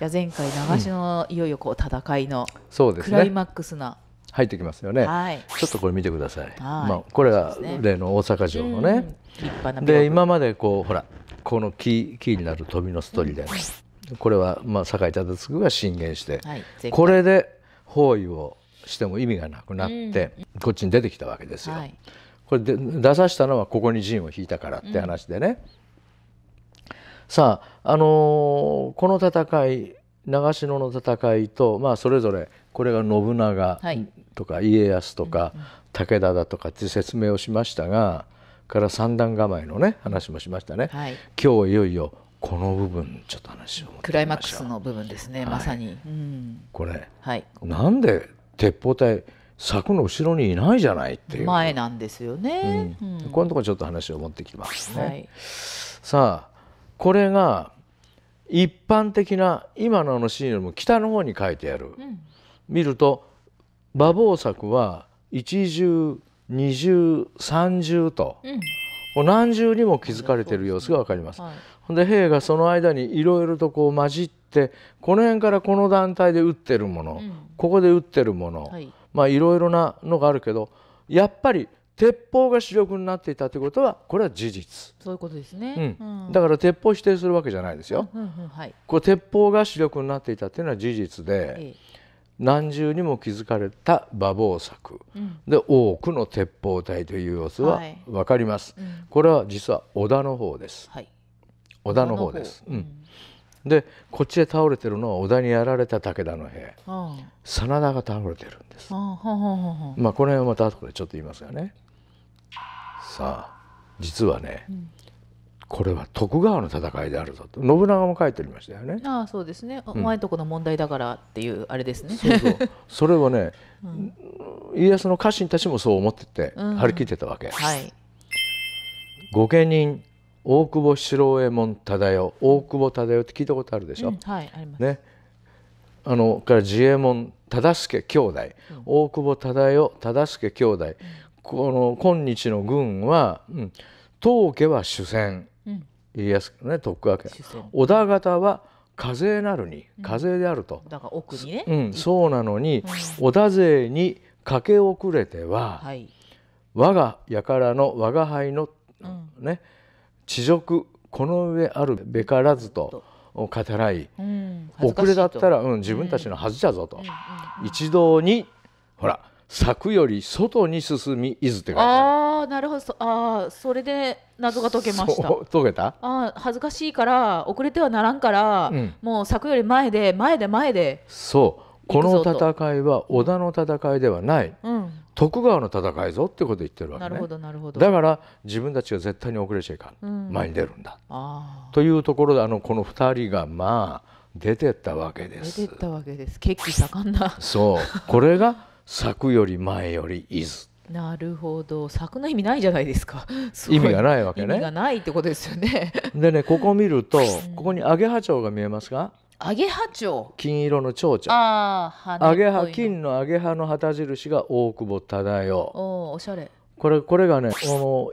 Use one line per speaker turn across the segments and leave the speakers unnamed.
いや前回流しの、いよいよこう戦いのクライマックスな、
入ってきますよね、はい、ちょっとこれ見てください、はい、まあ、これは例の大阪城のね、うん、で今までこうほらこのキーキーになる飛びのストーリーで、うん、これは、まあ、酒井忠次が進言して、はい、これで包囲をしても意味がなくなって、うん、こっちに出てきたわけですよ。はい、これで出させたのはここに陣を引いたからって話でね、さあ、あのー、この戦い長篠の戦いと、まあ、それぞれこれが信長とか家康とか武田だとかって説明をしましたがから三段構えのね話もしましたね、はい、今日いよいよこの部分ちょっと話を
クライマックスの部分ですね、はい、まさに、うん、
これ、はい、なんで鉄砲隊柵の後ろにいないじゃないっていう前なんですよね、うん、うん、このところちょっと話を持ってきますね、はい、さあこれが一般的な今のあのシーンよりも北の方に書いてある、うん、見ると馬防作は一重二重三重と、うん、何重にも気づかれている様子が分かります。はい、で兵がその間にいろいろとこう混じってこの辺からこの団体で打ってるもの、うん、ここで打ってるもの、はい、まあいろいろなのがあるけどやっぱり鉄砲が主力になっていたということはこれは事実
そういうことですね、うんだか
ら鉄砲否定するわけじゃないですよ、うんうんうんはい、これ鉄砲が主力になっていたというのは事実で、ええ、何重にも築かれた馬防柵、うん、で多くの鉄砲隊という様子は分かります、はいうん、これは実は織田の方です、はい、織田の方です、でこっちへ倒れてるのは織田にやられた武田の兵、真田が倒れてるんです、まあこの辺はまた後でちょっと言いますがねさあ実はね、うん、これは徳川の戦いであるぞと信長も書いておりましたよね。
ああそうですね、お前とこの問題だからっていうあれですね。そうそう
それをね、うん、家康の家臣たちもそう思ってて、張り切ってたわけ。はい、御家人大久保四郎右衛門忠世大久保忠世って聞いたことあるでしょ。はいあります。ねあのから自衛門忠助兄弟、大久保忠世忠助兄弟、この今日の軍は、うん、当家は主戦、うん、家康ね徳川家織田方は課税なるに課税であると、うん、だから奥にね、うん、そうなのに織田勢に駆け遅れては、はい、我が輩の我が輩の、ね地辱この上あるべからずと語らい、遅れだったら、うん、自分たちの恥じゃぞと、一堂にほら柵より外に進み伊豆って書いて
ああなるほどああそれで謎が解けました解けたあ恥ずかしいから遅れてはならんから、うん、もう柵より前で前で前で
そうこの戦いは織田の戦いではない、うん、徳川の戦いぞってこと言ってるわけ、ね、なるほどなるほどだから自分たちが絶対に遅れちゃいかん、うん、前に出るんだというところであのこの2人がまあ出てったわけです出
てったわけです血気盛んな
そうこれが咲くより前よりい豆
なるほど作の意味ないじゃないですか 意味がないわけね意味がないってことですよね
でねここ見るとここにアゲハチョウが見えますか
アゲハチョ
ウ金色の蝶々
あアゲハ
金のアゲハの旗印が大久保忠世
おおしゃれ
これこれがねこ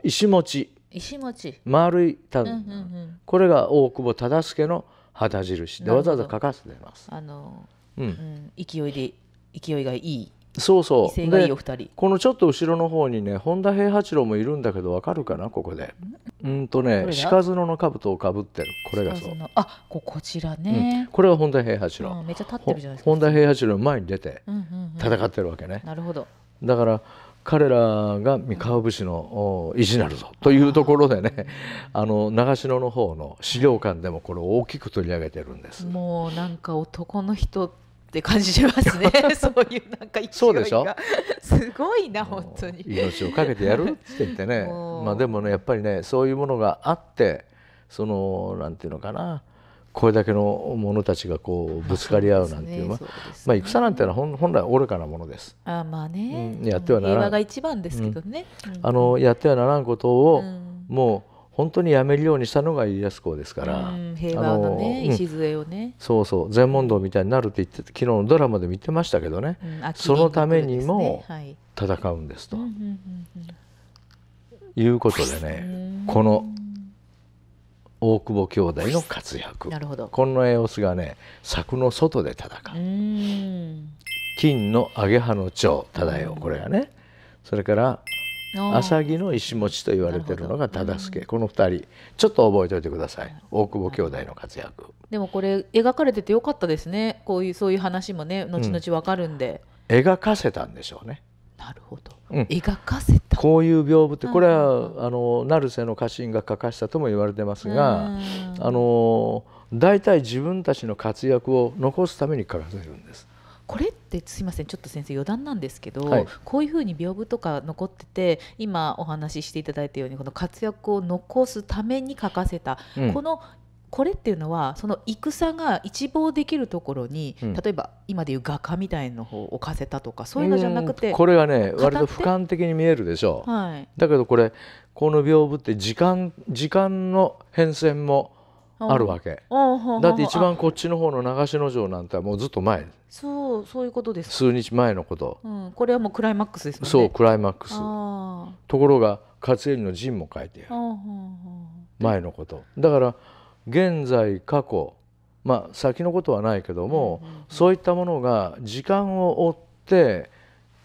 の石餅
石餅
丸いた、うんうんうん、これが大久保忠助の旗印でわざわざ書かせて
ますあの、うん、うん、勢いで勢いがいいそうそうがいいお二人
このちょっと後ろの方にね本田平八郎もいるんだけどわかるかなここでうんとね鹿角の兜をかぶってるこれがそう
あここちらね、うん、
これは本田平八郎、う
めっちゃ立ってるじゃないです
か本田平八郎前に出て戦ってるわけね、うんうんうん、なるほどだから彼らが三河武士の意地なるぞというところでねあの長篠の方の資料館でもこれ大きく取り上げてるんです
もうなんか男の人って感じしますね そういうなんか勢いがそうでしょすごいな本当に命をかけてやるっ
て言ってね まあでもねやっぱりねそういうものがあってそのなんていうのかなこれだけの者たちがこうぶつかり合うなんていう、ね、まあ戦なんてのは本来愚かなものです。
あまあね、
うん、やってはならな平和が
一番ですけどね。
うん、あのやってはならんことを、もう本当にやめるようにしたのが家康公ですから、う
ん、平和のね、礎をね、
そうそう禅問答みたいになるって言って昨日のドラマで見てましたけどね、う
ん、その
ためにも戦うんですと、いうことでねこの大久保兄弟の活躍この絵をすがね柵の外で戦う金のアゲハの蝶忠代これがねそれから浅木の石持ちと言われてるのが忠助、うん、この2人ちょっと覚えておいてください大久保兄弟の活躍、
でもこれ描かれててよかったですねこういうそういう話もね後々わかるんで、
うん、描かせたんでしょうねなるほど、うん、描かせたこういう屏風ってこれはあの成瀬の家臣が書かしたとも言われてますがあの大体自分たちの活躍を残すために書かせるんです
これってすいませんちょっと先生余談なんですけど、はい、こういうふうに屏風とか残ってて今お話ししていただいたようにこの活躍を残すために書かせた、うん、このこれっていうのはその戦が一望できるところに、うん、例えば今でいう画家みたいのを置かせたとかそういうのじゃなくてこ
れはね割と俯瞰的に見えるでしょう、はい、だけどこれこの屏風って時間時間の変遷も
あるわけだって一番
こっちの方の長篠城なんてもうずっと前
そうそういうことです数
日前のこと、
うん、これはもうクライマックスですねそうクライマックス
ところが勝頼の陣も書いてある前のことだから現在過去まあ先のことはないけども、そういったものが時間を追って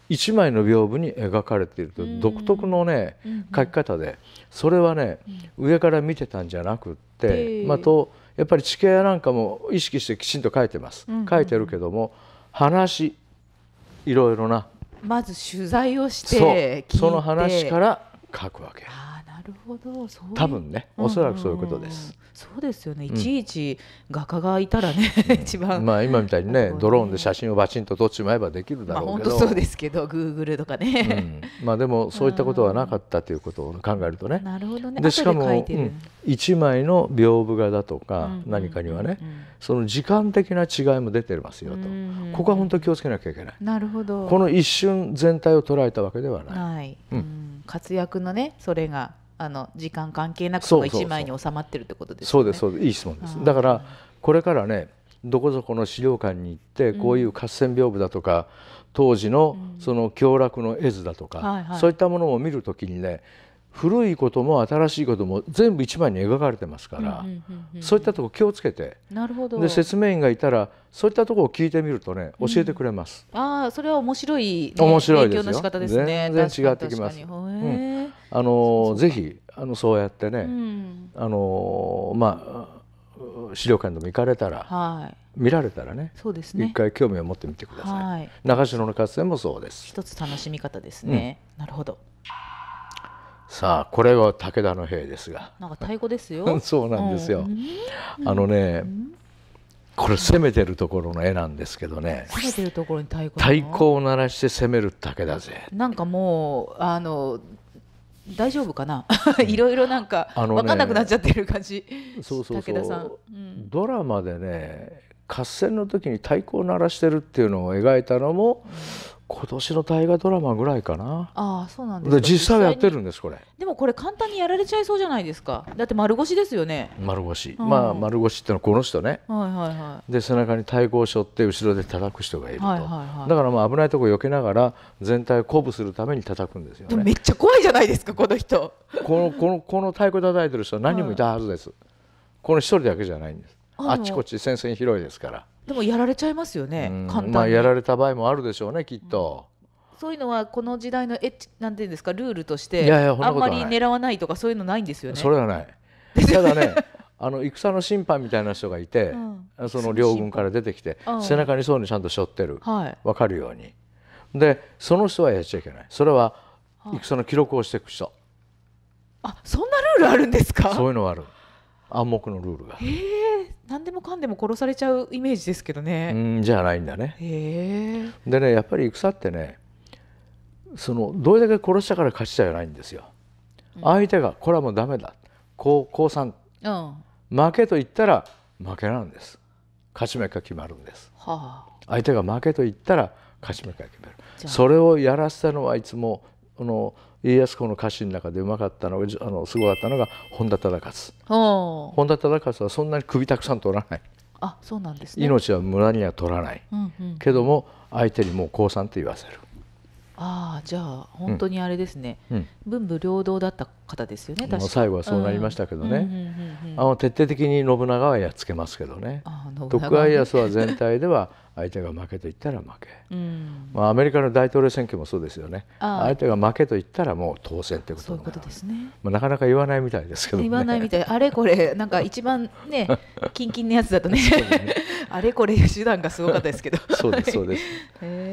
1枚の屏風に描かれていると独特のね描き方でそれはね上から見てたんじゃなくってまあとやっぱり地形なんかも意識してきちんと描いてます描いてるけども話いろいろな
まず取材をしてその話から
書くわけ。る
ほどそう多分ねおそらくそういうことです。そうですよねいちいち画家がいたらね、うん、一番、
まあ今みたいにねドローンで写真をバチンと撮っちまえばできるだろうけど、まあ、本当そうで
すけどグーグルとかね、
うん、まあでもそういったことはなかったということを考えるとね、なるほどねでしかも、うん、枚の屏風画だとか何かにはね、その時間的な違いも出てますよと、ここは本当気をつけなきゃいけない
なるほどこの一
瞬全体を捉えたわけではない、はいうん、
活躍のねそれがあの時間関係なくその1枚に収まってるってことですねそ
うですそうですいい質問ですだからこれからねどこぞこの資料館に行ってこういう合戦屏風だとか、当時のその享楽の絵図だとか、そういったものを見るときにね古いことも新しいことも全部一枚に描かれてますから、そういったとこ気をつけて
なるほどで説
明員がいたらそういったとこを聞いてみるとね教えてくれます、
うん、ああそれは面白い、ね、面白いですよですね全然違ってきます、う
ん、あのぜひあのそうやってね、うん、あのまあ資料館でも行かれたら、はい見られたらねそうですね一回興味を持ってみてください、はい、中城の合戦もそうです一
つ楽しみ方ですね、なるほど
さあこれは武田の兵ですがな
んか太鼓ですよ そうなんですよ、
あのね、これ攻めてるところの絵なんですけどね攻めてる
ところに太鼓太鼓
を鳴らして攻める武田勢
なんかもうあの大丈夫かな いろいろなんか、分かんなくなっちゃってる感じそうそう武田さん、うん、
ドラマでね合戦の時に太鼓を鳴らしてるっていうのを描いたのも、今年の大河ドラマぐらいかな
ああそうなんです実際やってるんですこれでもこれ簡単にやられちゃいそうじゃないですかだって丸腰ですよね
丸腰、うん、まあ丸腰ってのはこの人ね、はいはいはい、で背中に太鼓を背負って後ろで叩く人がいると、は
いはいはい、だか
らまあ危ないとこ避けながら全体を鼓舞するために叩くんですよ、ね、めっちゃ怖いじゃないですかこの人このこのこの太鼓叩いてる人は何人もいたはずです、はい、この一人だけじゃないんですあっちこっち戦線広いですからでもやられちゃいますよね、簡単まあ、やられた場合もあるでしょうねきっと、
うん、そういうのはこの時代のエッチなんていうんですかルールとしていいややあんまり狙わないとかそういうのないんですよねそれは
ないただねあの戦の審判みたいな人がいて、うん、その両軍から出てきて、うん、背中にそうにちゃんと背負ってる、はい、分かるようにでその人はやっちゃいけないそれは戦の記録をしていく人あそんなルールあるんですかそういうのはある暗黙のルールがへえ
何でもかんでも殺されちゃうイメージですけど
ね。うんじゃないんだね。でねやっぱり戦ってねそのどれだけ殺したから勝ちじゃないんですよ。うん、相手がこれはもうダメだこう降参、うん、負けと言ったら負けなんです。勝ち目が決まるんです。はあ、相手が負けと言ったら勝ち目が決める。それをやらせたのはいつもあの家康公の家臣の中でうまかったのがあのすごかったのが本田忠勝
本
田忠勝はそんなに首たくさん取らない
あそうなんです、ね、命
は村には取らない、うんうん、けども相手にもう降参って言わせる
ああじゃあ本当にあれですね、文武両道だった方ですよね確か最後はそうなりましたけどね
徹底的に信長はやっつけますけどね徳川家康は全体では 相手が負けと言ったら負け、うんまあ、アメリカの大統領選挙もそうですよね相手が負けと言ったらもう当選ということそういうことですね、まあ、なかなか言わないみたいですけど、ね、言わない
みたい あれこれなんか一番ね キンキンのやつだとねあれこれ手段がすごかったですけどそうですそうです、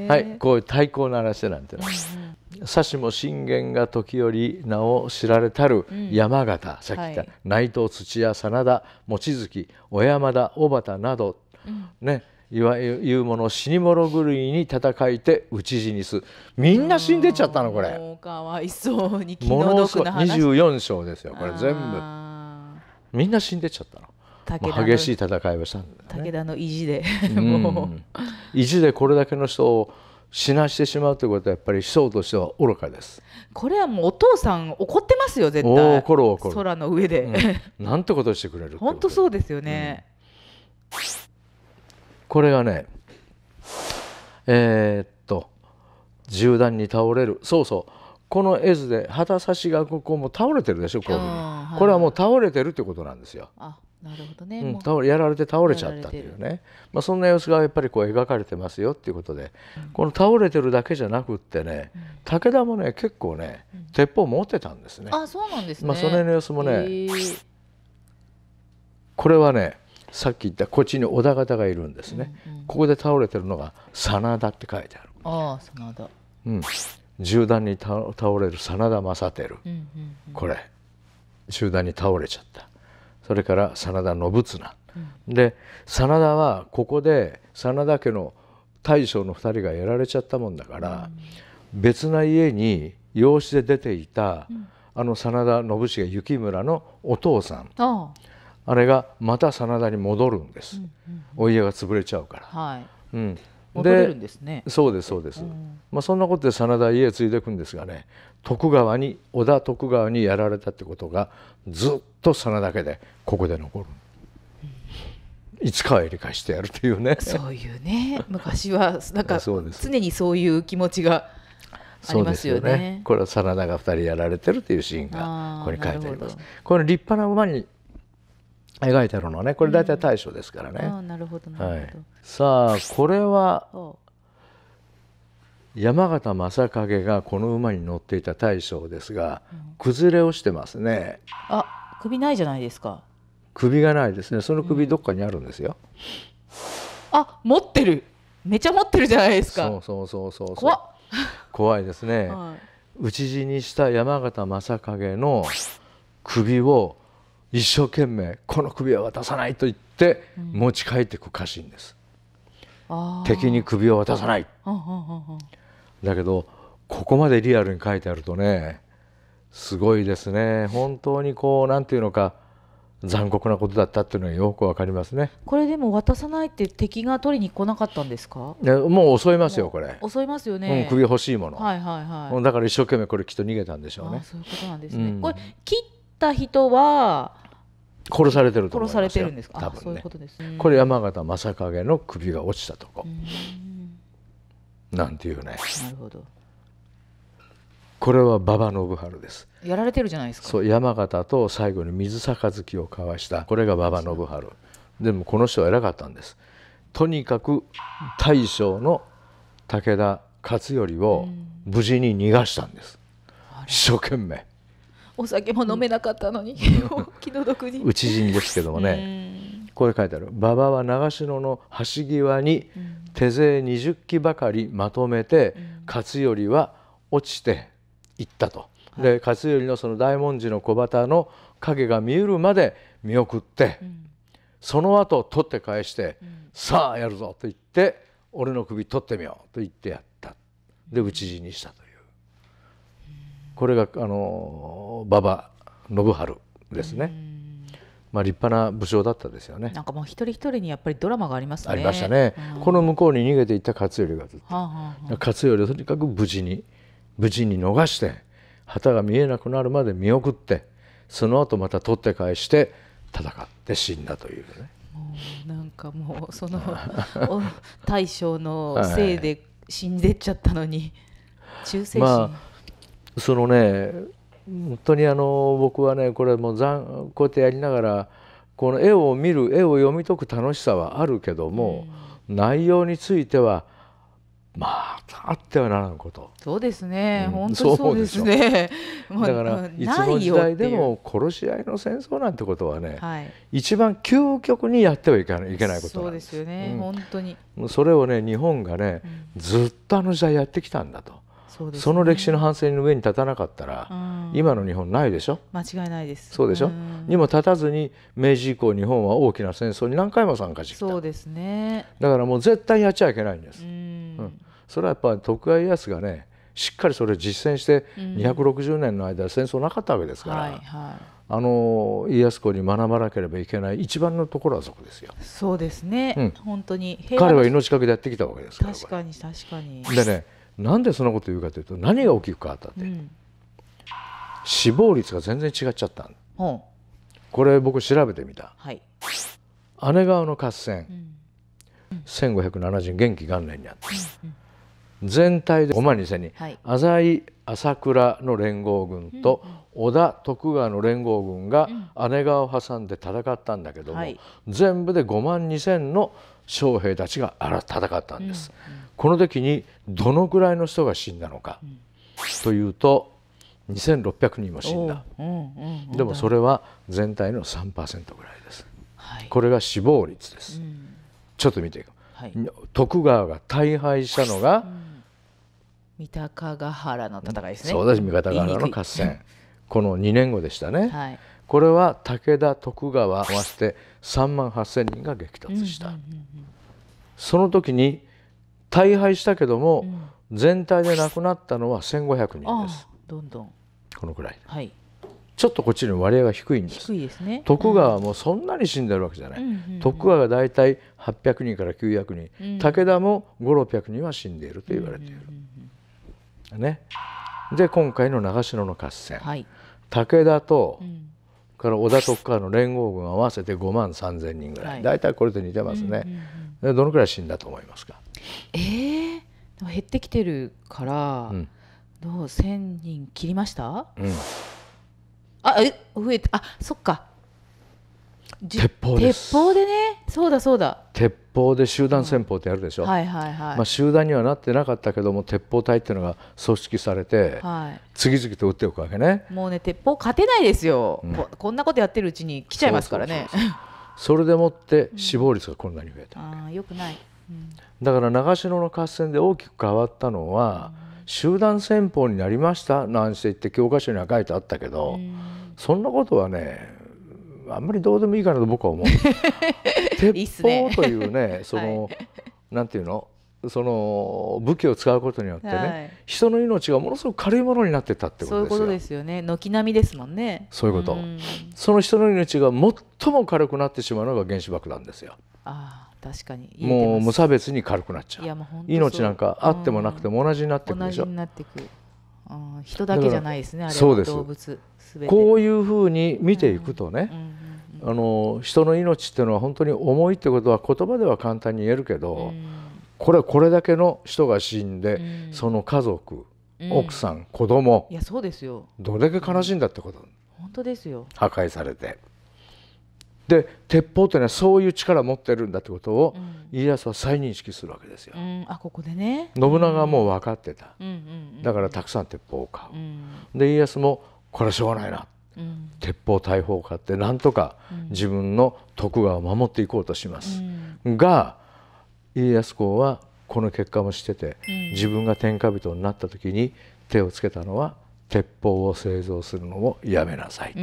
はい
こういう対抗の話なんて、さしも信玄が時折名を知られたる山形、うん、さっき言った、はい、内藤土屋真田望月小山田小畑など、うん、ねいわゆるもの死に物狂いに戦いて討ち死にすみんな死んでっちゃったのこれ
かわいそうに気の毒な話ものすごい
24章ですよこれ全部みんな死んでっちゃったの激しい戦いをしたん
だ、ね、武田の意地で、も
う意地でこれだけの人を死なしてしまうということはやっぱり思想としては愚かです
これはもうお父さん怒ってますよ絶対怒る怒る空の上で、
うん、なんてことしてくれる
本当そうですよね、うん、
これがねえー、っと銃弾に倒れるそうそうこの絵図で旗差しがここも倒れてるでしょこういうふうに、はい、これはもう倒れてるってことなんですよ。あ
なるほどね、う
ん、やられて倒れちゃったというね、まあ、そんな様子がやっぱりこう描かれてますよっていうことで、うん、この倒れてるだけじゃなくってね、うん、武田もね結構ね、鉄砲持ってたんですね。
あそうなんですね、まあ、その辺の様子もね
これはねさっき言ったこっちに織田方がいるんですね、うんうん、ここで倒れてるのが真田って書いてある。
あ真田
うん、銃弾に倒れる真田正輝、うんうんうん、これ銃弾に倒れちゃったそれから真田信綱、うん、で真田はここで真田家の大将の2人がやられちゃったもんだから、うん、別な家に養子で出ていた、うん、あの真田信繁雪村のお父さんあれがまた真田に戻るんです、うんうん、お家が潰れちゃうから。はいうん、
で、ね、そ
うですそうです、うん、まあ、そんなことで真田家継いでいくんですがね徳川に織田徳川にやられたってことがずっと真田家でここで残る。いつかはやり返してやるというね。そうい
うね、昔はなんか常にそういう気持ちがありますよね。よね
これは真田が二人やられてるというシーンがここに書いてあります。この立派な馬に描いてあるのはね、これ大体大将ですからね。うん、なるほど、はい、さあこれは山形正景がこの馬に乗っていた大将ですが、崩れ落ちてますね
あ首ないじゃないですか
首がないですねその首どっかにあるんですよ、
うん、あ持ってるめちゃ持ってるじゃないですかそう
そうそうそう怖っ怖いですね、はい、討ち死にした山形正景の首を一生懸命この首は渡さないと言って持ち帰っていく家臣です、
うん、敵
に首を渡さない、うんうんうんうんだけどここまでリアルに書いてあるとねすごいですね本当にこうなんていうのか残酷なことだったっていうのはよくわかりますね
これでも渡さないって敵が取りに来なかったんですか
ねもう襲いますよこれ
襲いますよね、うん、首欲しいものはいはいは
いだから一生懸命これきっと逃げたんでしょうねそういうことなんですね、うん、こ
れ切った人は
殺されてると思います殺されてるんですか多分、ね、そういうことです、ね、これ山形正景の首が落ちたとこなんていうねなるほどこれは馬場信春です
やられてるじゃないですか
そう山形と最後に水杯を交わしたこれが馬場信春でもこの人は偉かったんですとにかく大将の武田勝頼を無事に逃がしたんです、一生懸命
お酒も飲めなかったのに、気の毒に 討
ち死にですけどもね、これ書いてある「馬場は長篠の橋際に手勢20機ばかりまとめて、勝頼は落ちていったと」で勝頼のその大文字の小旗の影が見えるまで見送って、その後取って返して「さあやるぞ」と言って「俺の首取ってみよう」と言ってやったで討ち死にしたというこれがあの馬場信春ですね。まあ、立派な武将だったですよね。なん
かもう一人一人にやっぱりドラマがありますね。ありましたね。
うん、この向こうに逃げていった勝頼がずっと、はあはあ、勝頼をとにかく無事に無事に逃して旗が見えなくなるまで見送ってその後また取って返して戦って死んだというね。
うなんかもうその 大将のせいで死んでっちゃったのに、はい、忠誠心、ま
あ、そのね本当にあの僕はねこれもうこうやってやりながらこの絵を見る絵を読み解く楽しさはあるけども、うん、内容についてはまたあってはならんこと
そうですね、うん、本当そうですね だからいつの時代でも
殺し合いの戦争なんてことはね、はい、一番究極にやってはいけないいけないことな
んですそうですよね、うん、本当に
それをね日本がねずっとあの時代やってきたんだとそね、その歴史の反省の上に立たなかったら、うん、今の日本ないでしょ間違いないですそうでしょ、うん、にも立たずに明治以降日本は大きな戦争に何回も参加してきたそうですねだからもう絶対やっちゃいけないんです、うん、うん、それはやっぱり徳川家康がねしっかりそれを実践して260年の間戦争なかったわけですから、はいはい、あの家康公に学ばなければいけない一番のところはそこですよ
そうですね、本当に彼は
命かけでやってきたわけですか
ら確かに確かにで
ねなんでそんなこと言うかというと何が大きく変わったって、うん、死亡率が全然違っちゃった
こ
れ僕調べてみた、はい、姉川の合戦、うん、1570元気元年にあった、うん全体で5万2千人、はい、浅井朝倉の連合軍と織田徳川の連合軍が姉川を挟んで戦ったんだけども、はい、全部で5万2千の将兵たちが戦ったんです、うんうん、この時にどのくらいの人が死んだのか、というと2600人も死んだ、でもそれは全体の3%ぐらいです、はい、これが死亡率です、ちょっと見ていく、はい、徳川が大敗したのが、うん
三鷹ヶ原の戦いですね。そうです三鷹ヶ原の合戦
この2年後でしたね、はい、これは武田徳川合わせて3万8千人が激突した、うんその時に大敗したけども、うん、全体で亡くなったのは1,500人
ですどんどんこのくらい、はい、
ちょっとこっちの割合が低いんです低
いです、ね、徳
川もそんなに死んでるわけじゃない、徳川が大体800人から900人、うん、武田も500600人は死んでいると言われている。うんうんうんたね。で今回の長篠の合戦、はい、武田と、うん、から織田徳川の連合軍合わせて5万3千人ぐらい、はい、大体これと似てますね、うんうん、どのくらい死んだと思いますか
えー、減ってきてるから、うん、どう1人切りました、うん、あえ増えたあそっか
鉄砲鉄
砲でねそうだそうだ
鉄砲で集団戦法ってやるでしょ、うん、は
いはいはいまあ、
集団にはなってなかったけども鉄砲隊っていうのが組織されて、はい、次々と撃っておくわけね
もうね鉄砲勝てないですよ、うん、ここんなことやってるうちに来ちゃいますからね
それでもって死亡率がこんなに増えたう
ん、あよくない、う
ん、だから長篠の合戦で大きく変わったのは、集団戦法になりましたなんて言って教科書には書いてあったけど、そんなことはねあんまりどうでもいいかなと僕は思う 鉄砲というね その、はい、なんていうのその武器を使うことによってね、はい、人の命がものすごく軽いものになってたってことですよそういうこと
ですよね軒並みですもんね
そういうこと、その人の命が最も軽くなってしまうのが原子爆弾ですよ
ああ確かに
もう無差別に軽くなっちゃう命なんかあってもなくても同じになってくるでしょ同じに
なってくる人だけじゃないですねあれは動物こ
ういうふうに見ていくとね、うんうん、あの人の命っていうのは本当に重いってことは言葉では簡単に言えるけど、うん、これはこれだけの人が死んで、その家族、奥さん子供い
やそうですよ
どれだけ悲しいんだってこと、
本当ですよ
破壊されて。で鉄砲というのはそういう力を持ってるんだということを家康は再認識するわけですよ。う
ん、あここでね
信長はもう分かってた、だからたくさん鉄砲を買う。うん、で家康もこれはしょうがないな、うん、鉄砲大砲を買ってなんとか自分の徳川を守っていこうとします。が家康公はこの結果もしてて、自分が天下人になった時に手をつけたのは鉄砲を製造するのをやめなさい。う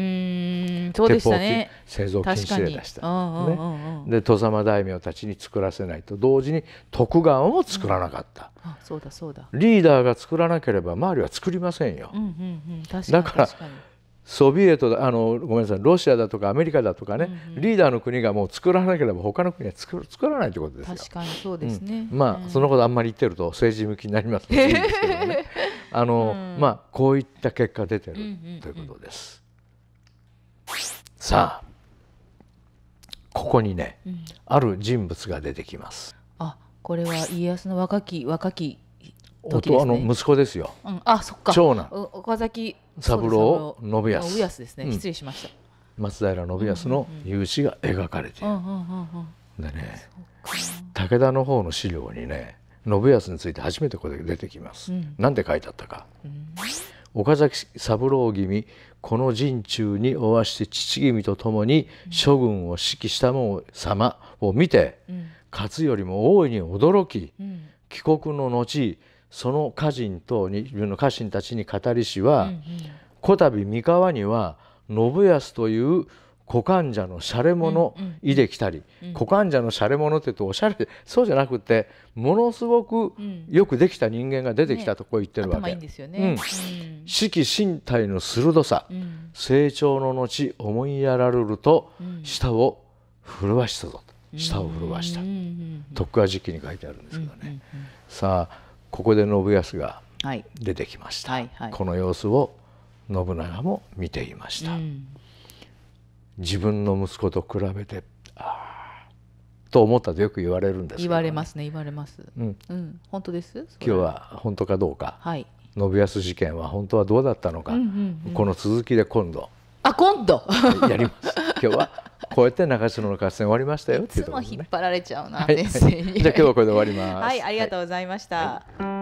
んそうでしたね、製造禁止令出した、ね、で外様大名たちに作らせないと同時に徳川も作らなかった、
うん、あそうだそうだ
リーダーが作らなければ周りは作りませんよ。
うんうんうん、かだから
ソビエトあのごめんなさいロシアだとかアメリカだとかね、うんうん、リーダーの国がもう作らなければ他の国は作作らないということですよ。確
かにそうですね、うん、まあ、うん、その
ことあんまり言ってると政治向きになりますのでいいですけどね。あの、まあこういった結果出てるということです。さあここにね、うん、ある人物が出てきます。あ
これは家康の若き若き時、ね、あの息子ですよ。うん、あそっか長男岡崎三郎信康信康ですね、うん、失礼しました。
松平信康の勇姿が描かれている。でね武田の方の資料にね信康について初めてここで出てきます。な、うんで書いてあったか。岡崎三郎君この陣中におわして父君と共に諸軍を指揮した者様を見て、うん、勝頼も大いに驚き、うん、帰国の後その家人等に自分の家臣たちに語りしは、こたび三河には信康という股患者のシャレ物いできたり、股患者のシャレ物って言うとおしゃれそうじゃなくてものすごくよくできた人間が出てきたとこう言ってるわけ。うですよね、ん四季身体の鋭さ、成長の後思いやられると舌を震わしたぞ舌を震わした徳川実記に書いてあるんですけどね、さあここで信康が出てきました、ははいいこの様子を信長も見ていました。うん自分の息子と比べてああと思ったとよく言われるんです、ね、言
われますね言われます、うん、うん、本当です今日は
本当かどうか、はい、信康事件は本当はどうだったのか、うんうんうん、この続きで今度あ今度 やります今日はこうやって中津の合戦終わりましたよ、ね、いつも引っ張られちゃうな、はい、じゃ今日はこれで終わりますはいあ
りがとうございました、はい